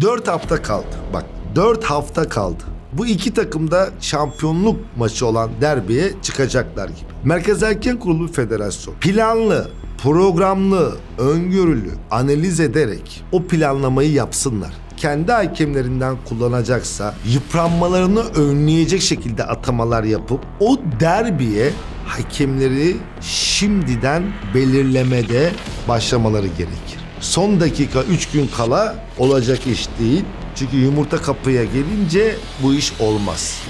4 hafta kaldı. Bak 4 hafta kaldı. Bu iki takım da şampiyonluk maçı olan derbiye çıkacaklar gibi. Merkez Erken Kurulu Federasyon planlı, programlı, öngörülü analiz ederek o planlamayı yapsınlar kendi hakemlerinden kullanacaksa yıpranmalarını önleyecek şekilde atamalar yapıp o derbiye hakemleri şimdiden belirlemede başlamaları gerekir son dakika 3 gün kala olacak iş değil. Çünkü yumurta kapıya gelince bu iş olmaz.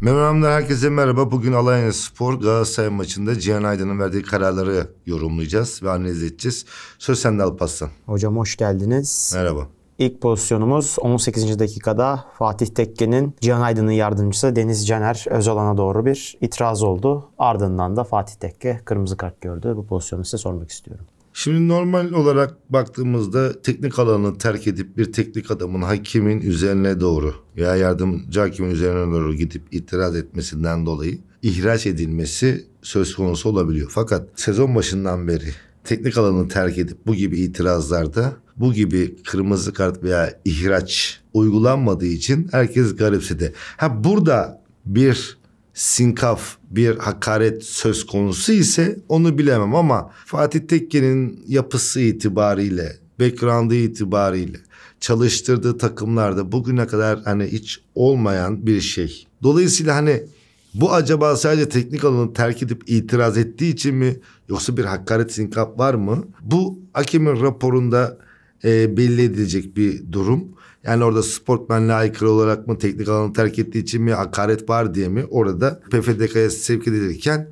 Memnunumdan herkese merhaba. Bugün Alanya Spor Galatasaray maçında Cihan Aydın'ın verdiği kararları yorumlayacağız ve analiz edeceğiz. Söz sende Alparslan. Hocam hoş geldiniz. Merhaba. İlk pozisyonumuz 18. dakikada Fatih Tekke'nin Cihan Aydın'ın yardımcısı Deniz Caner Özolan'a doğru bir itiraz oldu. Ardından da Fatih Tekke kırmızı kart gördü. Bu pozisyonu size sormak istiyorum. Şimdi normal olarak baktığımızda teknik alanı terk edip bir teknik adamın hakimin üzerine doğru veya yardımcı hakimin üzerine doğru gidip itiraz etmesinden dolayı ihraç edilmesi söz konusu olabiliyor. Fakat sezon başından beri teknik alanı terk edip bu gibi itirazlarda bu gibi kırmızı kart veya ihraç uygulanmadığı için herkes garipsedi. Ha burada bir sinkaf, bir hakaret söz konusu ise onu bilemem ama Fatih Tekke'nin yapısı itibariyle, background'ı itibariyle çalıştırdığı takımlarda bugüne kadar hani hiç olmayan bir şey. Dolayısıyla hani bu acaba sadece teknik alanı terk edip itiraz ettiği için mi yoksa bir hakaret sinkap var mı? Bu hakemin raporunda e, belli edilecek bir durum. Yani orada sportmenle aykırı olarak mı teknik alanı terk ettiği için mi hakaret var diye mi orada PFDK'ya sevk edilirken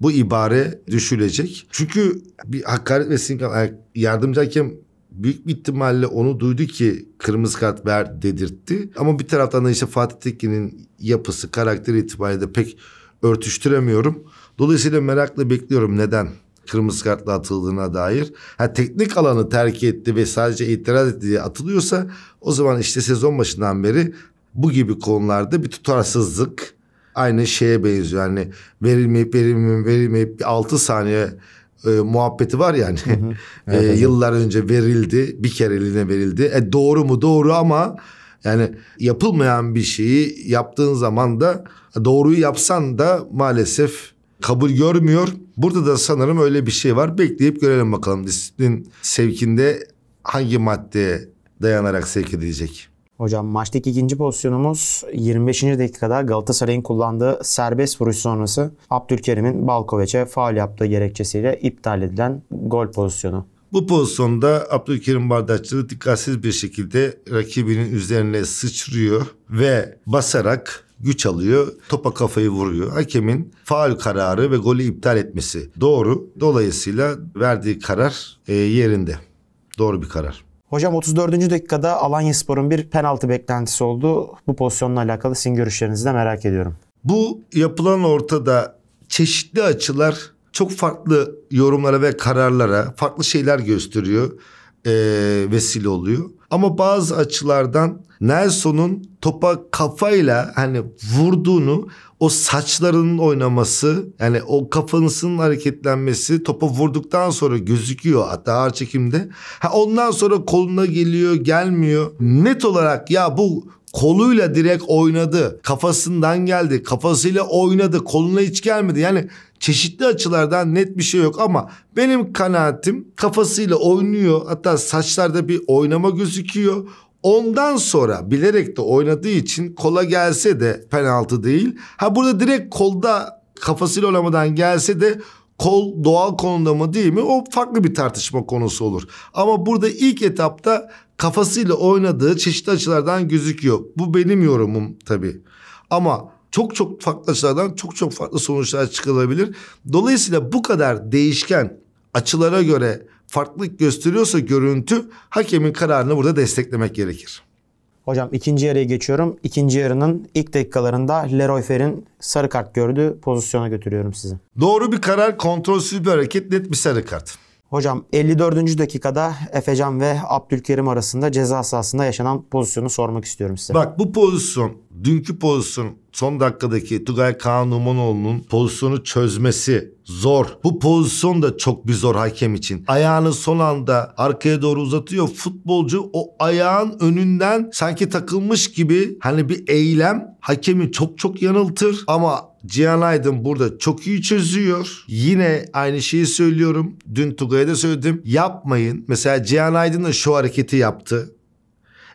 bu ibare düşülecek. Çünkü bir hakaret ve sinkam yardımcı hakem büyük bir ihtimalle onu duydu ki kırmızı kart ver dedirtti. Ama bir taraftan da işte Fatih Tekin'in yapısı, karakteri itibariyle de pek örtüştüremiyorum. Dolayısıyla merakla bekliyorum neden kırmızı kartla atıldığına dair. Ha, teknik alanı terk etti ve sadece itiraz etti diye atılıyorsa o zaman işte sezon başından beri bu gibi konularda bir tutarsızlık aynı şeye benziyor. Yani verilmeyip verilmeyip verilmeyip 6 saniye e, muhabbeti var yani. Hı hı. e, evet. Yıllar önce verildi, bir kere eline verildi. E, doğru mu? Doğru ama yani yapılmayan bir şeyi yaptığın zaman da doğruyu yapsan da maalesef kabul görmüyor. Burada da sanırım öyle bir şey var. Bekleyip görelim bakalım disiplin sevkinde hangi maddeye dayanarak sevk edilecek. Hocam maçtaki ikinci pozisyonumuz 25. dakikada Galatasaray'ın kullandığı serbest vuruş sonrası Abdülkerim'in Balkoveç'e faal yaptığı gerekçesiyle iptal edilen gol pozisyonu. Bu pozisyonda Abdülkerim Bardakçılı dikkatsiz bir şekilde rakibinin üzerine sıçrıyor ve basarak güç alıyor. Topa kafayı vuruyor. Hakemin faal kararı ve golü iptal etmesi doğru. Dolayısıyla verdiği karar e, yerinde. Doğru bir karar. Hocam 34. dakikada Alanya Spor'un bir penaltı beklentisi oldu. Bu pozisyonla alakalı sizin görüşlerinizi de merak ediyorum. Bu yapılan ortada çeşitli açılar çok farklı yorumlara ve kararlara farklı şeyler gösteriyor, e, vesile oluyor. Ama bazı açılardan Nelson'un topa kafayla hani vurduğunu o saçlarının oynaması yani o kafasının hareketlenmesi topa vurduktan sonra gözüküyor hatta ağır çekimde. Ha ondan sonra koluna geliyor gelmiyor. Net olarak ya bu koluyla direkt oynadı. Kafasından geldi. Kafasıyla oynadı. Koluna hiç gelmedi. Yani çeşitli açılardan net bir şey yok ama benim kanaatim kafasıyla oynuyor. Hatta saçlarda bir oynama gözüküyor. Ondan sonra bilerek de oynadığı için kola gelse de penaltı değil. Ha burada direkt kolda kafasıyla oynamadan gelse de kol doğal konumda mı değil mi o farklı bir tartışma konusu olur. Ama burada ilk etapta kafasıyla oynadığı çeşitli açılardan gözüküyor. Bu benim yorumum tabii. Ama çok çok farklı açılardan çok çok farklı sonuçlar çıkılabilir. Dolayısıyla bu kadar değişken açılara göre farklılık gösteriyorsa görüntü hakemin kararını burada desteklemek gerekir. Hocam ikinci yarıya geçiyorum. İkinci yarının ilk dakikalarında Leroy Fer'in sarı kart gördüğü pozisyona götürüyorum sizi. Doğru bir karar, kontrolsüz bir hareket, net bir sarı kart. Hocam 54. dakikada Efecan ve Abdülkerim arasında ceza sahasında yaşanan pozisyonu sormak istiyorum size. Bak bu pozisyon, dünkü pozisyon son dakikadaki Tugay Kaan Numanoğlu'nun pozisyonu çözmesi zor. Bu pozisyon da çok bir zor hakem için. Ayağını son anda arkaya doğru uzatıyor. Futbolcu o ayağın önünden sanki takılmış gibi hani bir eylem hakemi çok çok yanıltır ama Cihan Aydın burada çok iyi çözüyor. Yine aynı şeyi söylüyorum. Dün Tugay'a da söyledim. Yapmayın. Mesela Cihan Aydın da şu hareketi yaptı.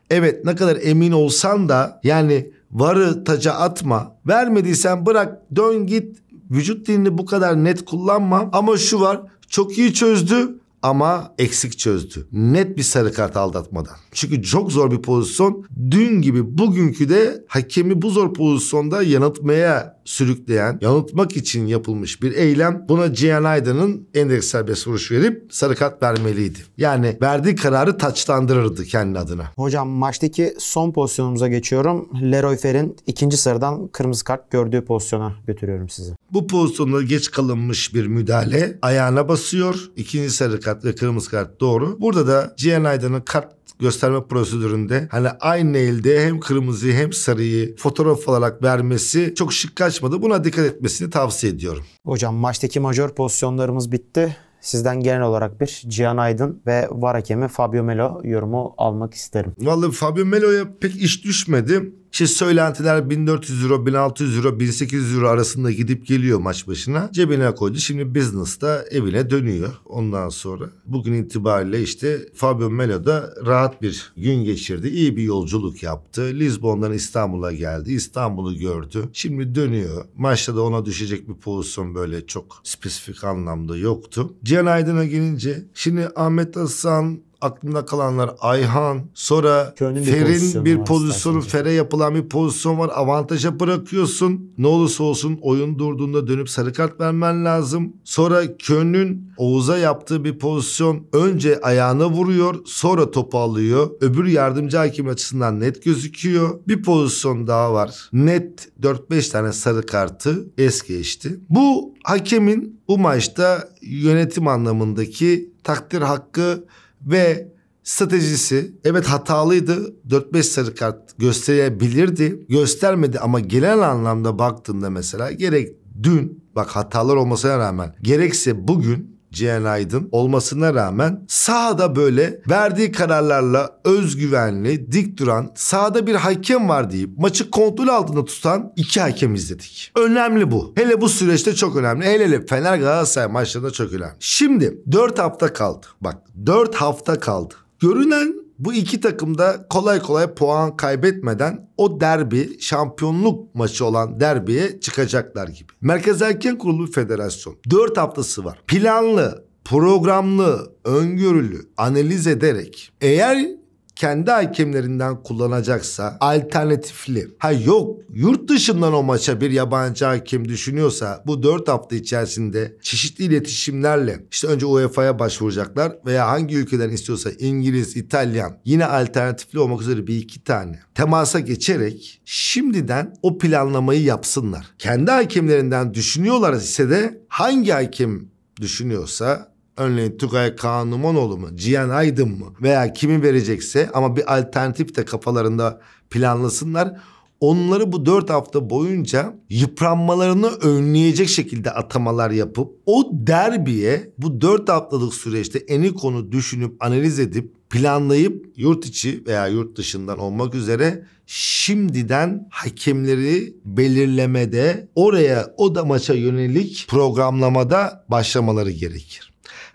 Evet ne kadar emin olsan da yani varı taca atma. Vermediysen bırak dön git. Vücut dilini bu kadar net kullanma. Ama şu var çok iyi çözdü ama eksik çözdü. Net bir sarı kart aldatmadan. Çünkü çok zor bir pozisyon. Dün gibi bugünkü de hakemi bu zor pozisyonda yanıltmaya sürükleyen, yanıltmak için yapılmış bir eylem buna Cihan Aydın'ın endeks serbest vuruş verip sarı kart vermeliydi. Yani verdiği kararı taçlandırırdı kendi adına. Hocam maçtaki son pozisyonumuza geçiyorum. Leroy Fer'in ikinci sarıdan kırmızı kart gördüğü pozisyona götürüyorum sizi. Bu pozisyonda geç kalınmış bir müdahale ayağına basıyor. İkinci sarı kart ve kırmızı kart doğru. Burada da Cihan Aydın'ın kart gösterme prosedüründe hani aynı elde hem kırmızıyı hem sarıyı fotoğraf olarak vermesi çok şık kaçmadı. Buna dikkat etmesini tavsiye ediyorum. Hocam maçtaki majör pozisyonlarımız bitti. Sizden genel olarak bir Cihan Aydın ve var hakemi Fabio Melo yorumu almak isterim. Vallahi Fabio Melo'ya pek iş düşmedi. İşte söylentiler 1400 euro, 1600 euro, 1800 euro arasında gidip geliyor maç başına. Cebine koydu. Şimdi business da evine dönüyor ondan sonra. Bugün itibariyle işte Fabio Melo da rahat bir gün geçirdi. İyi bir yolculuk yaptı. Lisbon'dan İstanbul'a geldi. İstanbul'u gördü. Şimdi dönüyor. Maçta da ona düşecek bir pozisyon böyle çok spesifik anlamda yoktu. Cihan Aydın'a gelince şimdi Ahmet Hasan, aklımda kalanlar Ayhan sonra Fer'in bir pozisyonu Fer'e yapılan bir pozisyon var avantaja bırakıyorsun ne olursa olsun oyun durduğunda dönüp sarı kart vermen lazım sonra Kön'ün Oğuz'a yaptığı bir pozisyon önce ayağına vuruyor sonra topu alıyor öbür yardımcı hakim açısından net gözüküyor bir pozisyon daha var net 4-5 tane sarı kartı es geçti bu hakemin bu maçta yönetim anlamındaki takdir hakkı ve stratejisi evet hatalıydı. 4-5 sarı kart gösterebilirdi. Göstermedi ama genel anlamda baktığında mesela gerek dün bak hatalar olmasına rağmen gerekse bugün Cihan Aydın olmasına rağmen sahada böyle verdiği kararlarla özgüvenli, dik duran, sahada bir hakem var deyip maçı kontrol altında tutan iki hakem izledik. Önemli bu. Hele bu süreçte çok önemli. Hele hele Fener Galatasaray maçlarında çok önemli. Şimdi 4 hafta kaldı. Bak 4 hafta kaldı. Görünen bu iki takım da kolay kolay puan kaybetmeden o derbi şampiyonluk maçı olan derbiye çıkacaklar gibi. Merkez Erken Kurulu Federasyon 4 haftası var. Planlı, programlı, öngörülü analiz ederek eğer kendi hakemlerinden kullanacaksa alternatifli. Ha yok yurt dışından o maça bir yabancı hakem düşünüyorsa bu dört hafta içerisinde çeşitli iletişimlerle işte önce UEFA'ya başvuracaklar veya hangi ülkeden istiyorsa İngiliz, İtalyan yine alternatifli olmak üzere bir iki tane temasa geçerek şimdiden o planlamayı yapsınlar. Kendi hakemlerinden düşünüyorlar ise de hangi hakem düşünüyorsa Örneğin Tugay Kaan Numanoğlu mu? Cihan Aydın mı? Veya kimi verecekse ama bir alternatif de kafalarında planlasınlar. Onları bu dört hafta boyunca yıpranmalarını önleyecek şekilde atamalar yapıp o derbiye bu dört haftalık süreçte eni konu düşünüp analiz edip planlayıp yurt içi veya yurt dışından olmak üzere şimdiden hakemleri belirlemede oraya o da maça yönelik programlamada başlamaları gerekir.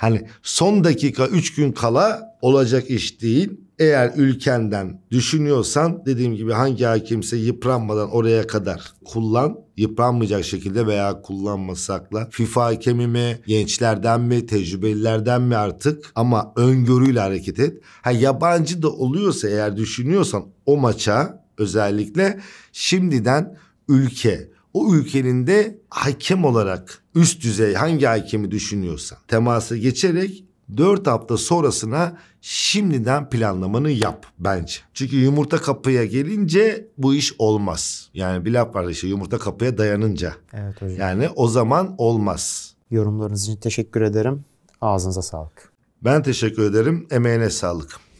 Hani son dakika üç gün kala olacak iş değil. Eğer ülkenden düşünüyorsan dediğim gibi hangi hakimse yıpranmadan oraya kadar kullan. Yıpranmayacak şekilde veya kullanmasakla. FIFA hakemi mi, gençlerden mi, tecrübelilerden mi artık ama öngörüyle hareket et. Ha yabancı da oluyorsa eğer düşünüyorsan o maça özellikle şimdiden ülke, o ülkenin de hakem olarak üst düzey hangi hakemi düşünüyorsan temasa geçerek dört hafta sonrasına şimdiden planlamanı yap bence. Çünkü yumurta kapıya gelince bu iş olmaz. Yani bir laf var işte yumurta kapıya dayanınca. Evet hocam. Yani o zaman olmaz. Yorumlarınız için teşekkür ederim. Ağzınıza sağlık. Ben teşekkür ederim. Emeğine sağlık.